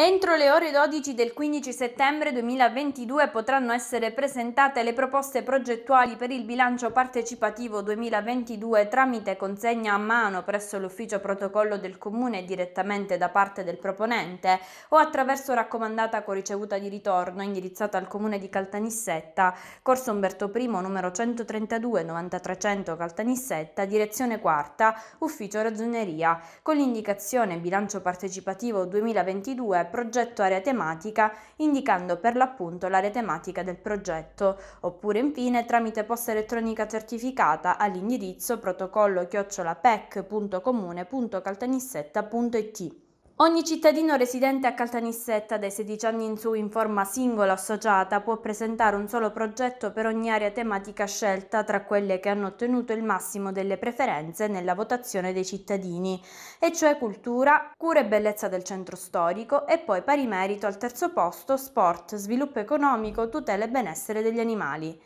Entro le ore 12 del 15 settembre 2022 potranno essere presentate le proposte progettuali per il bilancio partecipativo 2022 tramite consegna a mano presso l'ufficio protocollo del comune direttamente da parte del proponente o attraverso raccomandata con ricevuta di ritorno indirizzata al comune di Caltanissetta, corso Umberto I numero 132 9300 Caltanissetta, direzione quarta, ufficio ragioneria, con l'indicazione bilancio partecipativo 2022 progetto area tematica indicando per l'appunto l'area tematica del progetto, oppure infine tramite posta elettronica certificata all'indirizzo protocollo-pec.comune.caltanissetta.it. Ogni cittadino residente a Caltanissetta dai 16 anni in su in forma singola o associata può presentare un solo progetto per ogni area tematica scelta tra quelle che hanno ottenuto il massimo delle preferenze nella votazione dei cittadini, e cioè cultura, cura e bellezza del centro storico e poi pari merito al terzo posto sport, sviluppo economico, tutela e benessere degli animali.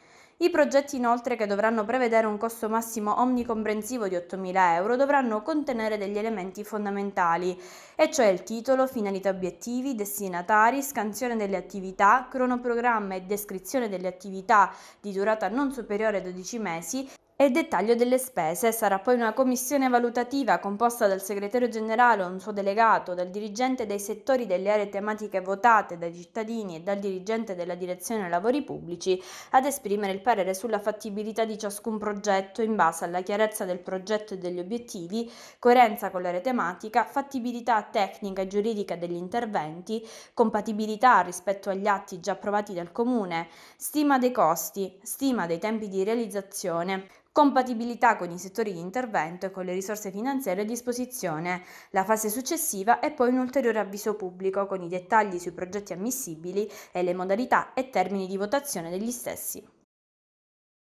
I progetti inoltre che dovranno prevedere un costo massimo omnicomprensivo di 8.000 euro dovranno contenere degli elementi fondamentali, e cioè il titolo, finalità obiettivi, destinatari, scansione delle attività, cronoprogramma e descrizione delle attività di durata non superiore a 12 mesi, e il dettaglio delle spese sarà poi una commissione valutativa composta dal segretario generale o un suo delegato, dal dirigente dei settori delle aree tematiche votate dai cittadini e dal dirigente della direzione lavori pubblici ad esprimere il parere sulla fattibilità di ciascun progetto in base alla chiarezza del progetto e degli obiettivi, coerenza con l'area tematica, fattibilità tecnica e giuridica degli interventi, compatibilità rispetto agli atti già approvati dal comune, stima dei costi, stima dei tempi di realizzazione, compatibilità con i settori di intervento e con le risorse finanziarie a disposizione. La fase successiva è poi un ulteriore avviso pubblico con i dettagli sui progetti ammissibili e le modalità e termini di votazione degli stessi.